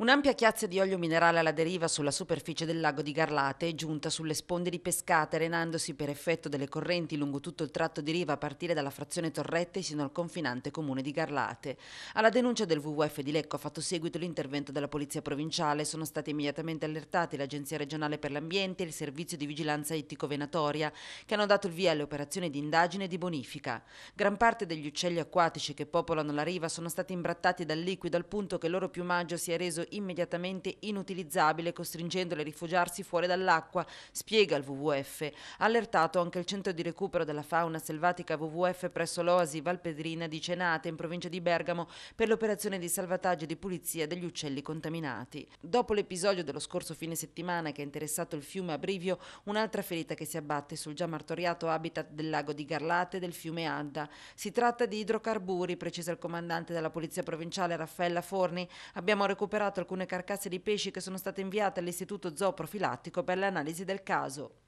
Un'ampia chiazza di olio minerale alla deriva sulla superficie del lago di Garlate è giunta sulle sponde di ripescate, arenandosi per effetto delle correnti lungo tutto il tratto di riva a partire dalla frazione Torrette sino al confinante comune di Garlate. Alla denuncia del WWF di Lecco ha fatto seguito l'intervento della Polizia Provinciale. Sono stati immediatamente allertati l'Agenzia Regionale per l'Ambiente e il Servizio di Vigilanza Ittico-Venatoria, che hanno dato il via alle operazioni di indagine e di bonifica. Gran parte degli uccelli acquatici che popolano la riva sono stati imbrattati dal liquido al punto che il loro piumaggio si è reso immediatamente inutilizzabile costringendole a rifugiarsi fuori dall'acqua, spiega il WWF. Allertato anche il centro di recupero della fauna selvatica WWF presso l'Oasi Valpedrina di Cenate in provincia di Bergamo per l'operazione di salvataggio e di pulizia degli uccelli contaminati. Dopo l'episodio dello scorso fine settimana che ha interessato il fiume Abrivio, un'altra ferita che si abbatte sul già martoriato habitat del lago di Garlate del fiume Adda. Si tratta di idrocarburi, precisa il comandante della Polizia Provinciale Raffaella Forni. Abbiamo recuperato alcune carcasse di pesci che sono state inviate all'Istituto Zooprofilattico per le analisi del caso.